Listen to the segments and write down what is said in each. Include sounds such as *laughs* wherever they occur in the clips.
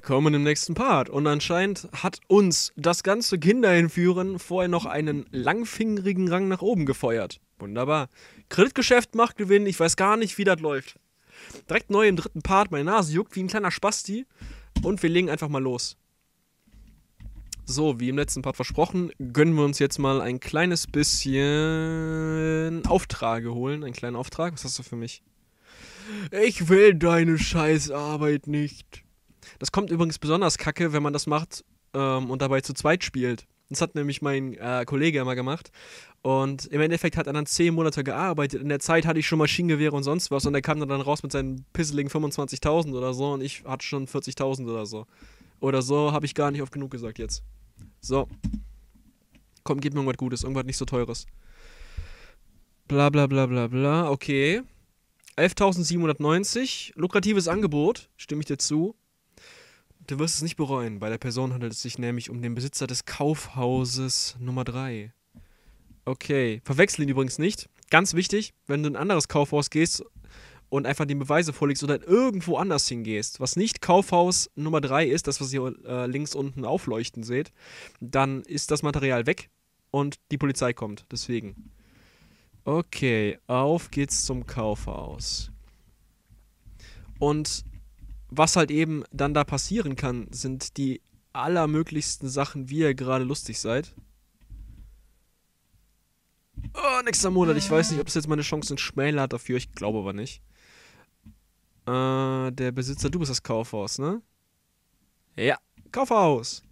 kommen im nächsten Part. Und anscheinend hat uns das ganze Kinderhinführen vorher noch einen langfingerigen Rang nach oben gefeuert. Wunderbar. Kreditgeschäft macht Gewinn. Ich weiß gar nicht, wie das läuft. Direkt neu im dritten Part. Meine Nase juckt wie ein kleiner Spasti. Und wir legen einfach mal los. So, wie im letzten Part versprochen, gönnen wir uns jetzt mal ein kleines bisschen Aufträge holen. Einen kleinen Auftrag. Was hast du für mich? Ich will deine Scheißarbeit nicht. Das kommt übrigens besonders kacke, wenn man das macht ähm, und dabei zu zweit spielt. Das hat nämlich mein äh, Kollege immer gemacht. Und im Endeffekt hat er dann zehn Monate gearbeitet. In der Zeit hatte ich schon Maschinengewehre und sonst was. Und er kam dann raus mit seinen pisseligen 25.000 oder so. Und ich hatte schon 40.000 oder so. Oder so habe ich gar nicht oft genug gesagt jetzt. So. Komm, gib mir irgendwas Gutes. Irgendwas nicht so Teures. Bla bla bla bla bla. Okay. 11.790. Lukratives Angebot. Stimme ich dir zu. Du wirst es nicht bereuen. Bei der Person handelt es sich nämlich um den Besitzer des Kaufhauses Nummer 3. Okay. verwechsel ihn übrigens nicht. Ganz wichtig, wenn du in ein anderes Kaufhaus gehst und einfach die Beweise vorlegst oder irgendwo anders hingehst, was nicht Kaufhaus Nummer 3 ist, das, was ihr äh, links unten aufleuchten seht, dann ist das Material weg und die Polizei kommt. Deswegen. Okay, auf geht's zum Kaufhaus. Und was halt eben dann da passieren kann, sind die allermöglichsten Sachen, wie ihr gerade lustig seid. Oh, nächster Monat. Ich weiß nicht, ob es jetzt meine Chancen schmälert dafür. Ich glaube aber nicht. Äh, der Besitzer, du bist das Kaufhaus, ne? Ja, Kaufhaus.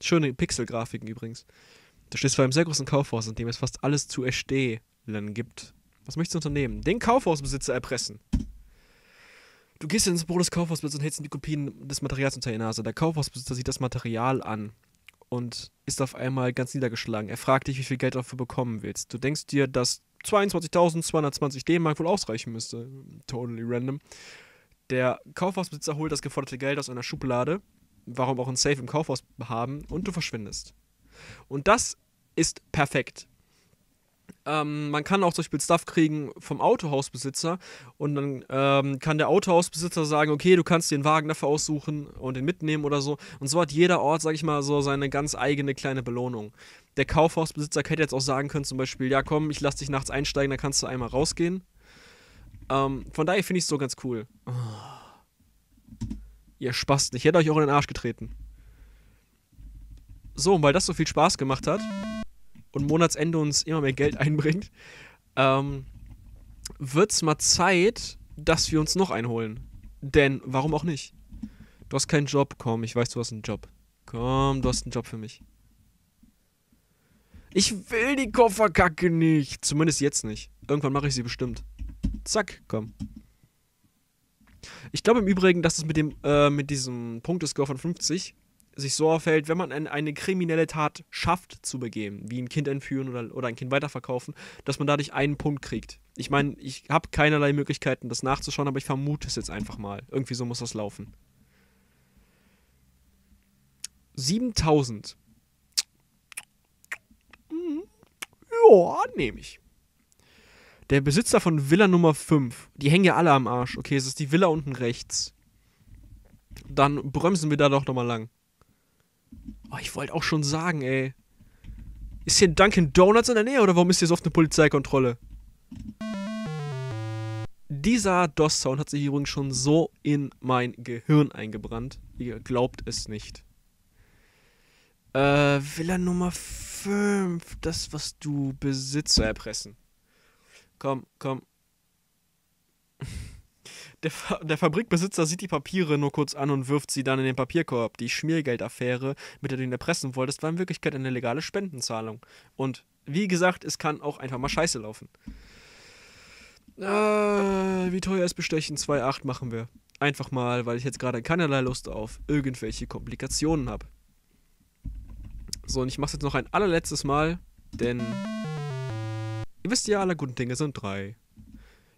Schöne Pixelgrafiken übrigens. Du stehst vor einem sehr großen Kaufhaus, in dem es fast alles zu erstehlen gibt. Was möchtest du unternehmen? Den Kaufhausbesitzer erpressen. Du gehst ins Büro des Kaufhausbesitzers und hältst die Kopien des Materials unter der Nase. Der Kaufhausbesitzer sieht das Material an und ist auf einmal ganz niedergeschlagen. Er fragt dich, wie viel Geld du dafür bekommen willst. Du denkst dir, dass 22.220 D-Mark wohl ausreichen müsste. Totally random. Der Kaufhausbesitzer holt das geforderte Geld aus einer Schublade, warum auch ein Safe im Kaufhaus haben, und du verschwindest. Und das ist perfekt. Ähm, man kann auch zum Beispiel Stuff kriegen vom Autohausbesitzer und dann ähm, kann der Autohausbesitzer sagen, okay, du kannst den Wagen dafür aussuchen und den mitnehmen oder so. Und so hat jeder Ort, sag ich mal, so seine ganz eigene kleine Belohnung. Der Kaufhausbesitzer hätte jetzt auch sagen können, zum Beispiel, ja komm, ich lass dich nachts einsteigen, dann kannst du einmal rausgehen. Ähm, von daher finde ich es so ganz cool. Oh. Ihr Spasten, ich hätte euch auch in den Arsch getreten. So, und weil das so viel Spaß gemacht hat und Monatsende uns immer mehr Geld *laughs* einbringt, ähm, wird es mal Zeit, dass wir uns noch einholen. Denn warum auch nicht? Du hast keinen Job, komm, ich weiß, du hast einen Job. Komm, du hast einen Job für mich. Ich will die Kofferkacke nicht. Zumindest jetzt nicht. Irgendwann mache ich sie bestimmt. Zack, komm. Ich glaube im Übrigen, dass es mit dem, äh, mit diesem Punktescore von 50 sich so verhält, wenn man eine kriminelle Tat schafft zu begehen, wie ein Kind entführen oder, oder ein Kind weiterverkaufen, dass man dadurch einen Punkt kriegt. Ich meine, ich habe keinerlei Möglichkeiten, das nachzuschauen, aber ich vermute es jetzt einfach mal. Irgendwie so muss das laufen. 7000. Mm, ja, nehme ich. Der Besitzer von Villa Nummer 5. Die hängen ja alle am Arsch. Okay, es ist die Villa unten rechts. Dann bremsen wir da doch nochmal lang. Oh, ich wollte auch schon sagen, ey. Ist hier ein Dunkin' Donuts in der Nähe oder warum ist hier so oft eine Polizeikontrolle? Dieser DOS-Sound hat sich übrigens schon so in mein Gehirn eingebrannt. Ihr glaubt es nicht. Äh, Villa Nummer 5. Das, was du besitzt, erpressen. Komm, komm. *laughs* Der, Fa der, Fabrikbesitzer sieht die Papiere nur kurz an und wirft sie dann in den Papierkorb. Die Schmiergeldaffäre, mit der du ihn erpressen wolltest, war in Wirklichkeit eine legale Spendenzahlung. Und wie gesagt, es kann auch einfach mal scheiße laufen. Äh, wie teuer ist Bestechen? 2,8 machen wir. Einfach mal, weil ich jetzt gerade keinerlei Lust auf irgendwelche Komplikationen habe. So, und ich mache jetzt noch ein allerletztes Mal, denn ihr wisst ja, alle guten Dinge sind drei.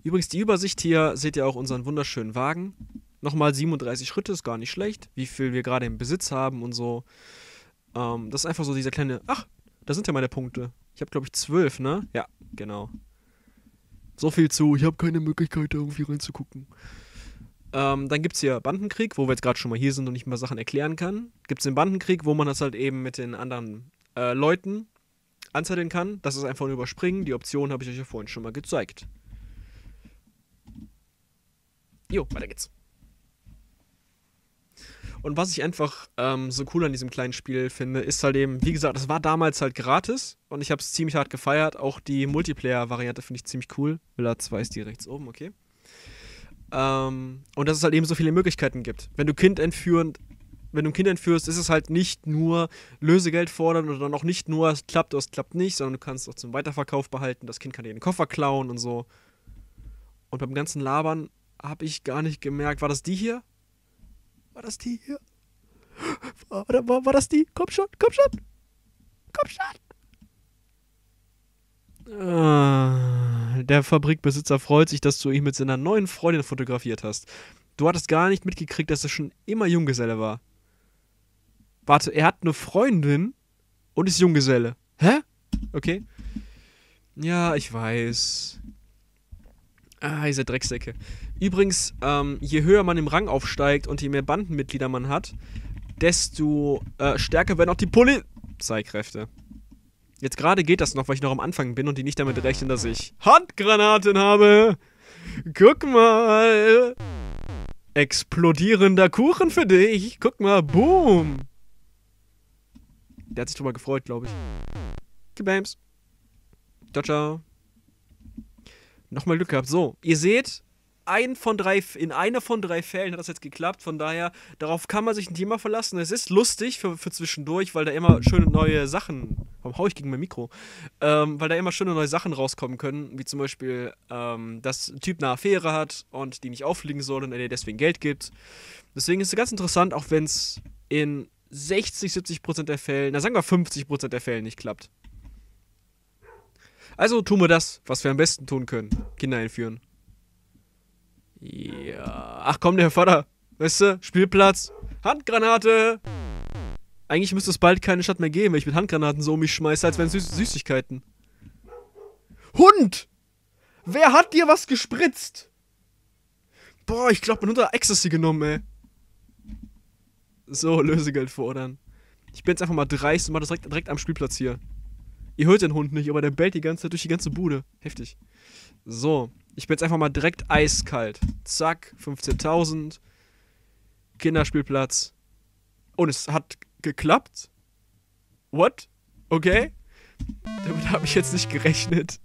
Übrigens, die Übersicht hier seht ihr auch unseren wunderschönen Wagen. Nochmal 37 Schritte ist gar nicht schlecht, wie viel wir gerade im Besitz haben und so. Ähm, das ist einfach so dieser kleine. Ach, da sind ja meine Punkte. Ich habe, glaube ich, 12, ne? Ja, genau. So viel zu, ich habe keine Möglichkeit, da irgendwie reinzugucken. Ähm, dann gibt es hier Bandenkrieg, wo wir jetzt gerade schon mal hier sind und ich mal Sachen erklären kann. Gibt es den Bandenkrieg, wo man das halt eben mit den anderen äh, Leuten anzetteln kann. Das ist einfach nur Überspringen. Die Option habe ich euch ja vorhin schon mal gezeigt. Jo, weiter geht's. Und was ich einfach ähm, so cool an diesem kleinen Spiel finde, ist halt eben, wie gesagt, es war damals halt gratis und ich habe es ziemlich hart gefeiert. Auch die Multiplayer-Variante finde ich ziemlich cool. Villa 2 ist die rechts oben, okay. Ähm, und dass es halt eben so viele Möglichkeiten gibt. Wenn du Kind entführen, wenn du ein Kind entführst, ist es halt nicht nur Lösegeld fordern oder dann auch nicht nur, es klappt oder es klappt nicht, sondern du kannst es auch zum Weiterverkauf behalten, das Kind kann dir den Koffer klauen und so. Und beim ganzen Labern hab ich gar nicht gemerkt. War das die hier? War das die hier? *gasps* War, war, war das die? Komm schon, komm schon! Komm schon! Ah, der Fabrikbesitzer freut sich, dass du ihn mit seiner neuen Freundin fotografiert hast. Du hattest gar nicht mitgekriegt, dass er schon immer Junggeselle war. Warte, er hat eine Freundin und ist Junggeselle. Hä? Okay. Ja, ich weiß. Ah, diese Drecksäcke. Übrigens, ähm, je höher man im Rang aufsteigt und je mehr Bandenmitglieder man hat, desto äh, stärker werden auch die Polizeikräfte. Jetzt gerade geht das noch, weil ich noch am Anfang bin und die nicht damit rechnen, dass ich Handgranaten habe. Guck mal. Explodierender Kuchen für dich. Guck mal, boom. Der hat sich drüber gefreut, glaube ich. Gebams. Ciao, ciao. Nochmal Glück gehabt. So, ihr seht, ein von drei, in einer von drei Fällen hat das jetzt geklappt. Von daher, darauf kann man sich ein Thema verlassen. Es ist lustig für, für zwischendurch, weil da immer schöne neue Sachen. Warum hau ich gegen mein Mikro? Ähm, weil da immer schöne neue Sachen rauskommen können, wie zum Beispiel, ähm, dass ein Typ eine Affäre hat und die nicht auffliegen soll und er dir deswegen Geld gibt. Deswegen ist es ganz interessant, auch wenn es in 60, 70 Prozent der Fälle, na sagen wir 50 Prozent der Fälle nicht klappt. Also tun wir das, was wir am besten tun können. Kinder einführen. Ja. Ach komm, der Vater. Weißt du, Spielplatz. Handgranate! Eigentlich müsste es bald keine Stadt mehr geben, wenn ich mit Handgranaten so um mich schmeiße, als wären es Süßigkeiten. Hund! Wer hat dir was gespritzt? Boah, ich glaube, mein Hund hat Ecstasy genommen, ey. So, Lösegeld fordern. Ich bin jetzt einfach mal dreist und mach das direkt, direkt am Spielplatz hier. Ihr hört den Hund nicht, aber der bellt die ganze Zeit durch die ganze Bude. Heftig. So, ich bin jetzt einfach mal direkt eiskalt. Zack, 15.000. Kinderspielplatz. Und es hat geklappt. What? Okay. Damit habe ich jetzt nicht gerechnet.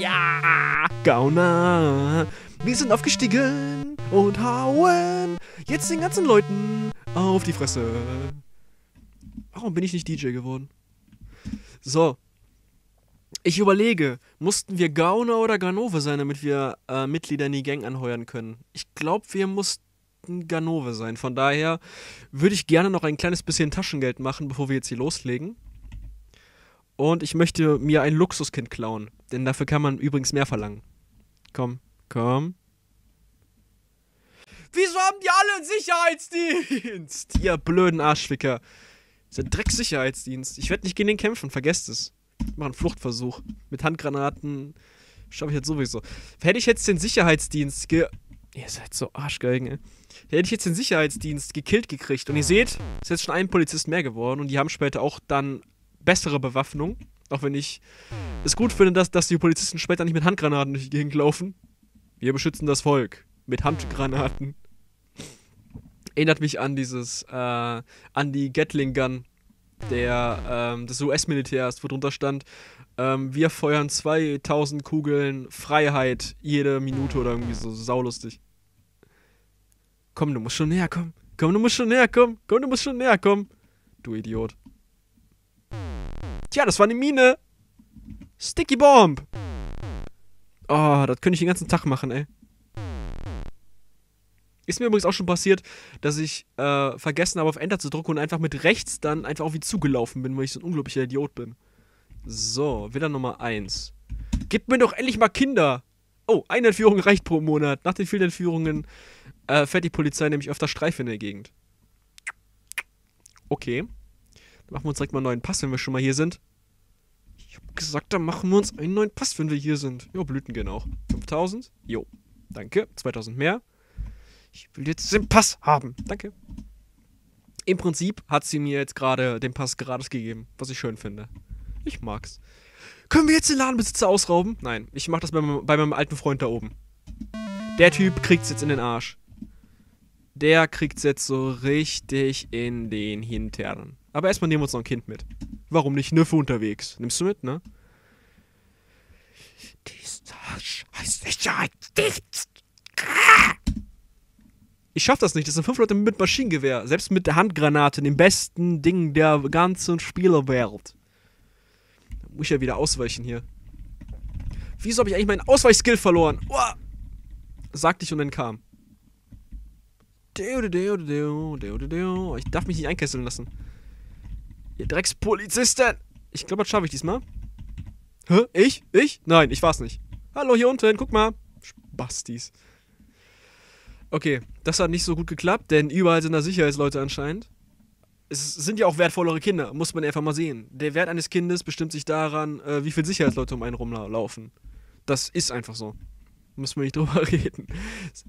Ja! Gauner! Wir sind aufgestiegen und hauen jetzt den ganzen Leuten auf die Fresse. Warum bin ich nicht DJ geworden? So. Ich überlege, mussten wir Gauner oder Ganove sein, damit wir äh, Mitglieder in die Gang anheuern können? Ich glaube, wir mussten Ganove sein. Von daher würde ich gerne noch ein kleines bisschen Taschengeld machen, bevor wir jetzt hier loslegen. Und ich möchte mir ein Luxuskind klauen, denn dafür kann man übrigens mehr verlangen. Komm, komm. Wieso haben die alle einen Sicherheitsdienst? Ihr blöden Arschficker. Das ist ein Drecksicherheitsdienst. Ich werde nicht gegen den kämpfen, vergesst es. Ich mache einen Fluchtversuch. Mit Handgranaten schaffe ich jetzt sowieso. Hätte ich jetzt den Sicherheitsdienst ge... Ihr seid so Arschgeigen, ey. Hätte ich jetzt den Sicherheitsdienst gekillt gekriegt. Und ihr seht, ist jetzt schon ein Polizist mehr geworden. Und die haben später auch dann bessere Bewaffnung. Auch wenn ich es gut finde, dass, dass die Polizisten später nicht mit Handgranaten durch die Gegend laufen. Wir beschützen das Volk. Mit Handgranaten. Erinnert mich an dieses, äh, an die Gatling Gun der, ähm, des US-Militärs, wo drunter stand, ähm, wir feuern 2000 Kugeln Freiheit jede Minute oder irgendwie so, saulustig. Komm, du musst schon näher kommen. Komm, du musst schon näher kommen. Komm, du musst schon näher kommen. Du Idiot. Tja, das war eine Mine. Sticky Bomb. Oh, das könnte ich den ganzen Tag machen, ey. Ist mir übrigens auch schon passiert, dass ich äh, vergessen habe, auf Enter zu drücken und einfach mit rechts dann einfach auf ihn zugelaufen bin, weil ich so ein unglaublicher Idiot bin. So, wieder Nummer 1. Gib mir doch endlich mal Kinder! Oh, eine Entführung reicht pro Monat. Nach den vielen Entführungen äh, fährt die Polizei nämlich öfter Streife in der Gegend. Okay. Dann machen wir uns direkt mal einen neuen Pass, wenn wir schon mal hier sind. Ich hab gesagt, dann machen wir uns einen neuen Pass, wenn wir hier sind. Jo, Blüten gehen auch. 5000? Jo. Danke. 2000 mehr ich will jetzt den Pass haben. Danke. Im Prinzip hat sie mir jetzt gerade den Pass gratis gegeben, was ich schön finde. Ich mag's. Können wir jetzt den Ladenbesitzer ausrauben? Nein, ich mach das bei, bei meinem alten Freund da oben. Der Typ kriegt's jetzt in den Arsch. Der kriegt's jetzt so richtig in den Hintern. Aber erstmal nehmen wir uns noch ein Kind mit. Warum nicht Nüffe unterwegs? Nimmst du mit, ne? Dieser Scheiß Sicherheitsdienst. Ah! ich schaff das nicht. Das sind fünf Leute mit Maschinengewehr, selbst mit der Handgranate, dem besten Ding der ganzen Spielerwelt. Da muss ich ja wieder ausweichen hier. Wieso habe ich eigentlich meinen Ausweichskill verloren? Uah! Sagte ich und dann kam. Ich darf mich nicht einkesseln lassen. Ihr Dreckspolizisten! Ich glaube, das schaffe ich diesmal. Hä? Ich? Ich? Nein, ich war's nicht. Hallo, hier unten, guck mal. Spastis. Okay, das hat nicht so gut geklappt, denn überall sind da Sicherheitsleute anscheinend. Es sind ja auch wertvollere Kinder, muss man einfach mal sehen. Der Wert eines Kindes bestimmt sich daran, äh, wie viele Sicherheitsleute um einen rumlaufen. Das ist einfach so. Müssen wir nicht *laughs* drüber reden.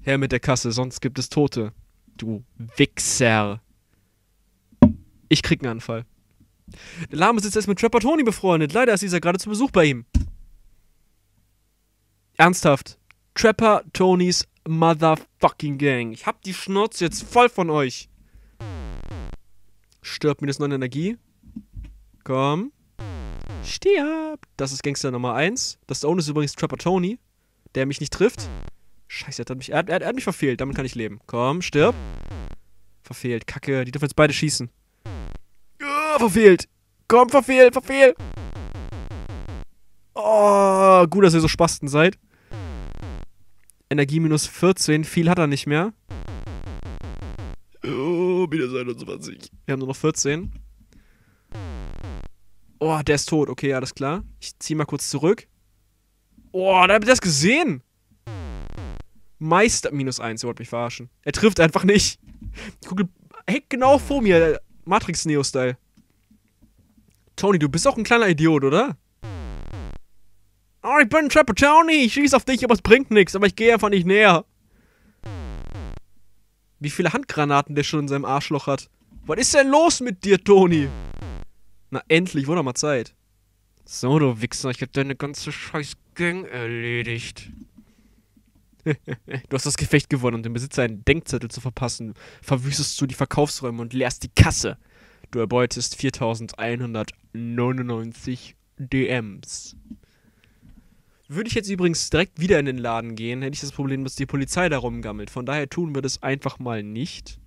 Herr mit der Kasse, sonst gibt es Tote. Du Wichser. Ich krieg einen Anfall. Der Lame sitzt jetzt mit Trapper Tony befreundet. Leider ist dieser gerade zu Besuch bei ihm. Ernsthaft. Trapper Tonys Motherfucking Gang. Ich hab die Schnauze jetzt voll von euch. Stirb minus 9 Energie. Komm. Stirb. Das ist Gangster Nummer 1. Das Own ist übrigens Trapper Tony, der mich nicht trifft. Scheiße, er hat mich, er, er, er hat mich verfehlt. Damit kann ich leben. Komm, stirb. Verfehlt. Kacke. Die dürfen jetzt beide schießen. Oh, verfehlt. Komm, verfehlt, verfehlt. Oh, gut, dass ihr so Spasten seid. Energie minus 14. Viel hat er nicht mehr. Oh, wieder 21. Wir haben nur noch 14. Oh, der ist tot. Okay, alles klar. Ich zieh mal kurz zurück. Oh, da habt ihr das gesehen. Meister minus 1. Ihr wollt mich verarschen. Er trifft einfach nicht. Ich gucke heck genau vor mir. Matrix Neo-Style. Tony, du bist auch ein kleiner Idiot, oder? Oh, ich bin Trapper Tony, ich schieße auf dich, aber es bringt nichts, aber ich gehe einfach nicht näher. Wie viele Handgranaten der schon in seinem Arschloch hat. Was ist denn los mit dir, Tony? Na endlich, wurde mal Zeit. So, du Wichser, ich hab deine ganze scheiß Gang erledigt. *laughs* du hast das Gefecht gewonnen, um dem Besitzer einen Denkzettel zu verpassen. Verwüstest du die Verkaufsräume und leerst die Kasse. Du erbeutest 4199 DMs. Würde ich jetzt übrigens direkt wieder in den Laden gehen, hätte ich das Problem, dass die Polizei da rumgammelt. Von daher tun wir das einfach mal nicht.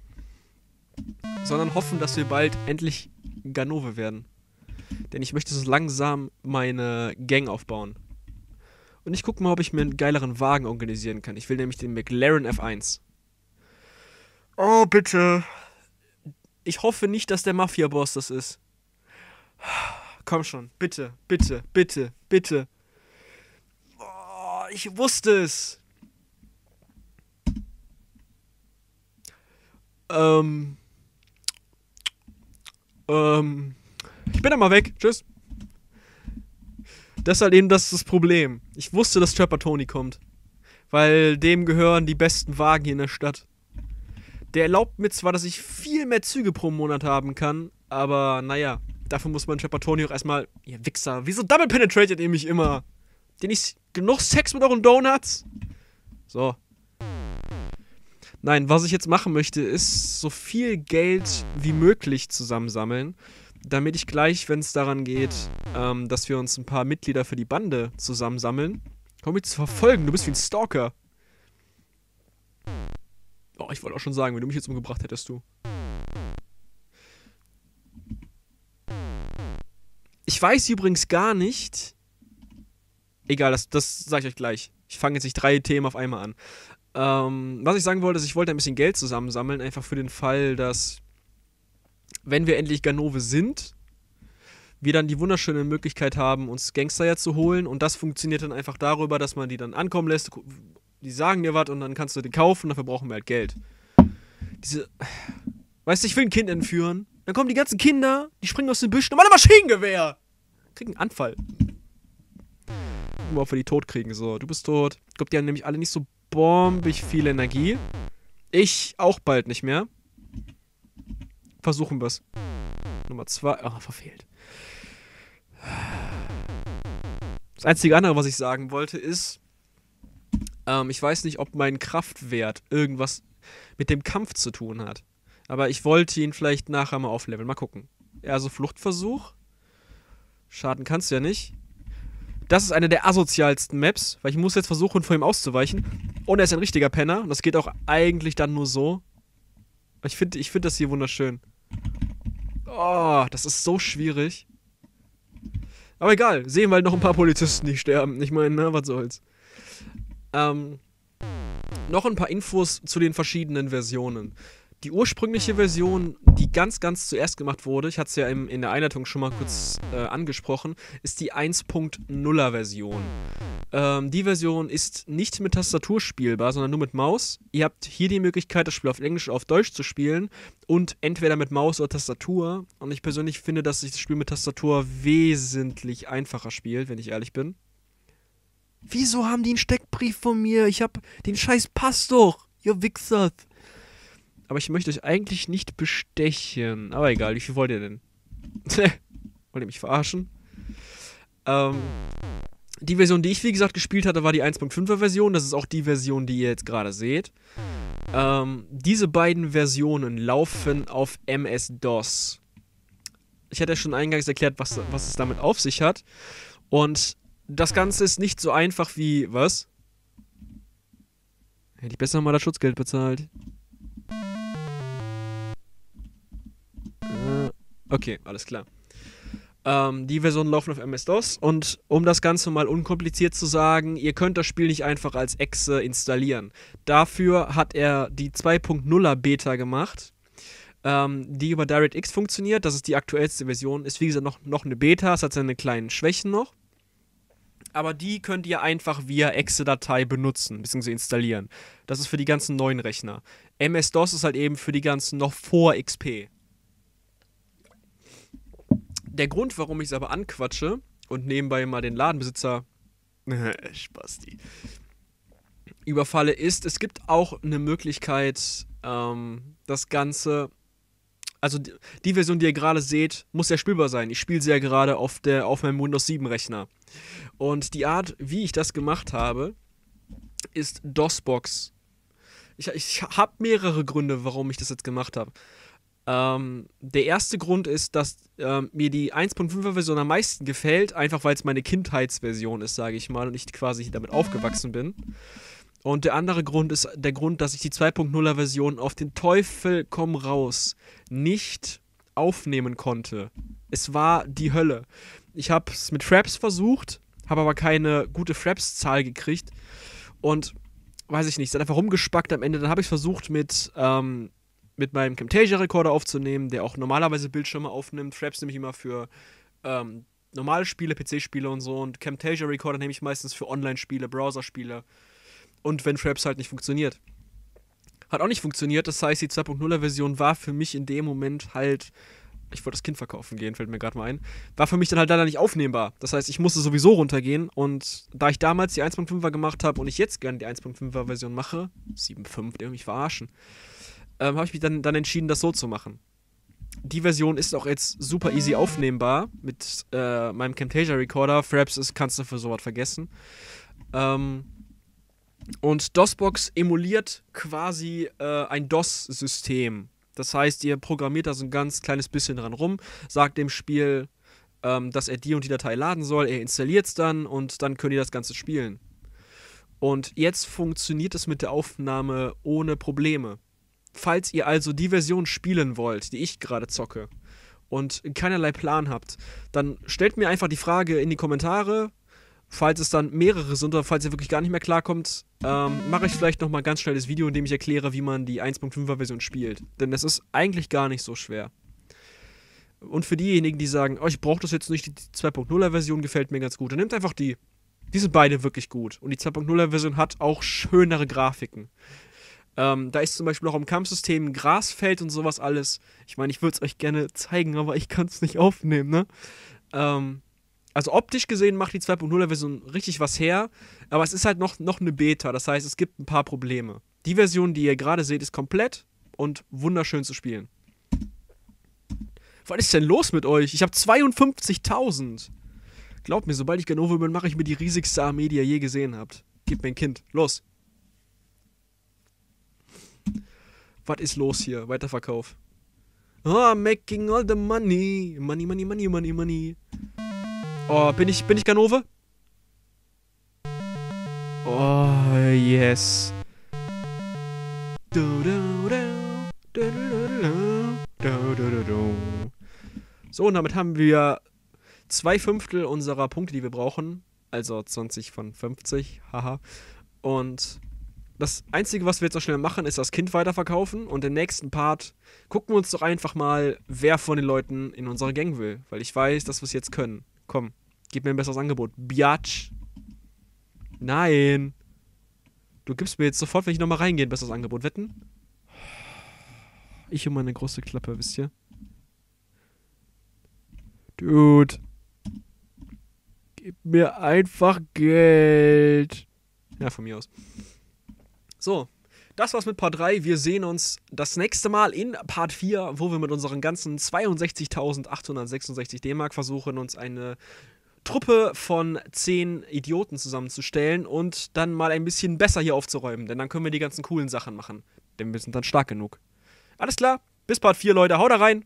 Sondern hoffen, dass wir bald endlich Ganove werden. Denn ich möchte so langsam meine Gang aufbauen. Und ich gucke mal, ob ich mir einen geileren Wagen organisieren kann. Ich will nämlich den McLaren F1. Oh, bitte. Ich hoffe nicht, dass der Mafia-Boss das ist. Komm schon, bitte, bitte, bitte, bitte ich wusste es. Ähm. Ähm. Ich bin dann mal weg. Tschüss. Das ist halt eben das, das Problem. Ich wusste, dass Trapper Tony kommt. Weil dem gehören die besten Wagen hier in der Stadt. Der erlaubt mir zwar, dass ich viel mehr Züge pro Monat haben kann, aber naja, dafür muss man Trapper Tony auch erstmal. Ihr Wichser, wieso double penetrated ihr mich immer? Den ich genug Sex mit euren Donuts. So. Nein, was ich jetzt machen möchte, ist so viel Geld wie möglich zusammensammeln, damit ich gleich, wenn es daran geht, ähm, dass wir uns ein paar Mitglieder für die Bande zusammensammeln, komm mich zu verfolgen. Du bist wie ein Stalker. Oh, ich wollte auch schon sagen, wenn du mich jetzt umgebracht hättest, du. Ich weiß übrigens gar nicht, egal, das, das sage ich euch gleich. Ich fange jetzt nicht drei Themen auf einmal an. Ähm, was ich sagen wollte, ist, ich wollte ein bisschen Geld zusammensammeln, einfach für den Fall, dass, wenn wir endlich Ganove sind, wir dann die wunderschöne Möglichkeit haben, uns Gangster ja zu holen. Und das funktioniert dann einfach darüber, dass man die dann ankommen lässt, die sagen dir was und dann kannst du den kaufen, dafür brauchen wir halt Geld. Diese. Weißt du, ich will ein Kind entführen. Dann kommen die ganzen Kinder, die springen aus den Büschen und machen ein Maschinengewehr. Kriegen einen Anfall gucken, ob wir die tot kriegen. So, du bist tot. Ich glaube, die haben nämlich alle nicht so bombig viel Energie. Ich auch bald nicht mehr. Versuchen wir es. Nummer zwei. Ah, oh, verfehlt. Das einzige andere, was ich sagen wollte, ist, ähm, ich weiß nicht, ob mein Kraftwert irgendwas mit dem Kampf zu tun hat. Aber ich wollte ihn vielleicht nachher mal aufleveln. Mal gucken. Also Fluchtversuch. Schaden kannst du ja nicht. Das ist eine der asozialsten Maps, weil ich muss jetzt versuchen, vor ihm auszuweichen. Und er ist ein richtiger Penner. Und das geht auch eigentlich dann nur so. Ich finde ich find das hier wunderschön. Oh, das ist so schwierig. Aber egal, sehen wir halt noch ein paar Polizisten, die sterben. Ich meine, na, ne, was soll's. Ähm, noch ein paar Infos zu den verschiedenen Versionen. Die ursprüngliche hm. Version, die ganz, ganz zuerst gemacht wurde, ich hatte es ja im, in der Einleitung schon mal kurz äh, angesprochen, ist die 1.0er Version. Ähm, die Version ist nicht mit Tastatur spielbar, sondern nur mit Maus. Ihr habt hier die Möglichkeit, das Spiel auf Englisch oder auf Deutsch zu spielen und entweder mit Maus oder Tastatur. Und ich persönlich finde, dass sich das Spiel mit Tastatur wesentlich einfacher spielt, wenn ich ehrlich bin. Wieso haben die einen Steckbrief von mir? Ich hab den Scheiß passt doch, ihr Wichser! Aber ich möchte euch eigentlich nicht bestechen. Aber egal, wie viel wollt ihr denn? *laughs* wollt ihr mich verarschen? Ähm, die Version, die ich wie gesagt gespielt hatte, war die 1.5er Version. Das ist auch die Version, die ihr jetzt gerade seht. Ähm, diese beiden Versionen laufen auf MS-DOS. Ich hatte ja schon eingangs erklärt, was, was es damit auf sich hat. Und das Ganze ist nicht so einfach wie. Was? Hätte ich besser mal das Schutzgeld bezahlt. Okay, alles klar. Ähm, die Versionen laufen auf MS-DOS und um das Ganze mal unkompliziert zu sagen, ihr könnt das Spiel nicht einfach als Exe installieren. Dafür hat er die 2.0er Beta gemacht, ähm, die über DirectX funktioniert. Das ist die aktuellste Version. Ist wie gesagt noch, noch eine Beta, es hat seine kleinen Schwächen noch. Aber die könnt ihr einfach via Exe-Datei benutzen bzw. installieren. Das ist für die ganzen neuen Rechner. MS-DOS ist halt eben für die ganzen noch vor XP der Grund, warum ich es aber anquatsche und nebenbei mal den Ladenbesitzer, *laughs* Spasti, überfalle, ist, es gibt auch eine Möglichkeit, ähm, das Ganze also die, Version, die ihr gerade seht, muss ja spielbar sein. Ich spiele sie ja gerade auf, der, auf meinem Windows 7 Rechner. Und die Art, wie ich das gemacht habe, ist DOSBox. Ich, ich habe mehrere Gründe, warum ich das jetzt gemacht habe. Ähm, der erste Grund ist, dass ähm, mir die 1.5er Version am meisten gefällt, einfach weil es meine Kindheitsversion ist, sage ich mal, und ich quasi damit aufgewachsen bin. Und der andere Grund ist der Grund, dass ich die 2.0er Version auf den Teufel komm raus nicht aufnehmen konnte. Es war die Hölle. Ich habe es mit Fraps versucht, habe aber keine gute Fraps-Zahl gekriegt und weiß ich nicht, es hat einfach rumgespackt am Ende. Dann habe ich versucht mit ähm, mit meinem Camtasia-Rekorder aufzunehmen, der auch normalerweise Bildschirme aufnimmt. Fraps nehme ich immer für ähm, normale Spiele, PC-Spiele und so. Und Camtasia-Recorder nehme ich meistens für Online-Spiele, Browser-Spiele. Und wenn Fraps halt nicht funktioniert. Hat auch nicht funktioniert, das heißt, die 2.0er-Version war für mich in dem Moment halt. Ich wollte das Kind verkaufen gehen, fällt mir gerade mal ein. War für mich dann halt leider nicht aufnehmbar. Das heißt, ich musste sowieso runtergehen. Und da ich damals die 1.5er gemacht habe und ich jetzt gerne die 1.5er-Version mache, 7.5, der will mich verarschen ähm, habe ich mich dann, dann entschieden, das so zu machen. Die Version ist auch jetzt super easy aufnehmbar mit äh, meinem Camtasia Recorder. Fraps ist, kannst du für sowas vergessen. Ähm, und DOSBox emuliert quasi äh, ein DOS-System. Das heißt, ihr programmiert da so ein ganz kleines bisschen dran rum, sagt dem Spiel, ähm, dass er die und die Datei laden soll, er installiert es dann und dann könnt ihr das Ganze spielen. Und jetzt funktioniert es mit der Aufnahme ohne Probleme. Falls ihr also die Version spielen wollt, die ich gerade zocke und keinerlei Plan habt, dann stellt mir einfach die Frage in die Kommentare. Falls es dann mehrere sind oder falls ihr wirklich gar nicht mehr klarkommt, ähm, mache ich vielleicht nochmal ein ganz schnelles Video, in dem ich erkläre, wie man die 1.5er Version spielt. Denn das ist eigentlich gar nicht so schwer. Und für diejenigen, die sagen, oh, ich brauche das jetzt nicht, die 2.0er Version gefällt mir ganz gut, dann nehmt einfach die. Die sind beide wirklich gut. Und die 2.0er Version hat auch schönere Grafiken. Ähm, da ist zum Beispiel auch im Kampfsystem ein Grasfeld und sowas alles. Ich meine, ich würde es euch gerne zeigen, aber ich kann es nicht aufnehmen, ne? Ähm, also optisch gesehen macht die 2.0er-Version richtig was her, aber es ist halt noch, noch eine Beta, das heißt, es gibt ein paar Probleme. Die Version, die ihr gerade seht, ist komplett und wunderschön zu spielen. Was ist denn los mit euch? Ich habe 52.000. Glaubt mir, sobald ich Ganova bin, mache ich mir die riesigste Armee, die ihr je gesehen habt. Gib mir ein Kind. Los. was ist los hier? Weiterverkauf. Ah, oh, making all the money. Money, money, money, money, money. Oh, bin ich, bin ich Ganove? Oh, yes. So, und damit haben wir zwei Fünftel unserer Punkte, die wir brauchen. Also 20 von 50, haha. Und das Einzige, was wir jetzt noch schnell machen, ist das Kind weiterverkaufen und im nächsten Part gucken wir uns doch einfach mal, wer von den Leuten in unsere Gang will. Weil ich weiß, dass wir es jetzt können. Komm, gib mir ein besseres Angebot. Biatsch. Nein. Du gibst mir jetzt sofort, wenn ich nochmal reingehe, ein besseres Angebot. Wetten? Ich und meine große Klappe, wisst ihr? Dude. Gib mir einfach Geld. Ja, von mir aus. So, das war's mit Part 3. Wir sehen uns das nächste Mal in Part 4, wo wir mit unseren ganzen 62.866 D-Mark versuchen, uns eine Truppe von 10 Idioten zusammenzustellen und dann mal ein bisschen besser hier aufzuräumen, denn dann können wir die ganzen coolen Sachen machen. Denn wir sind dann stark genug. Alles klar, bis Part 4, Leute. Haut da rein!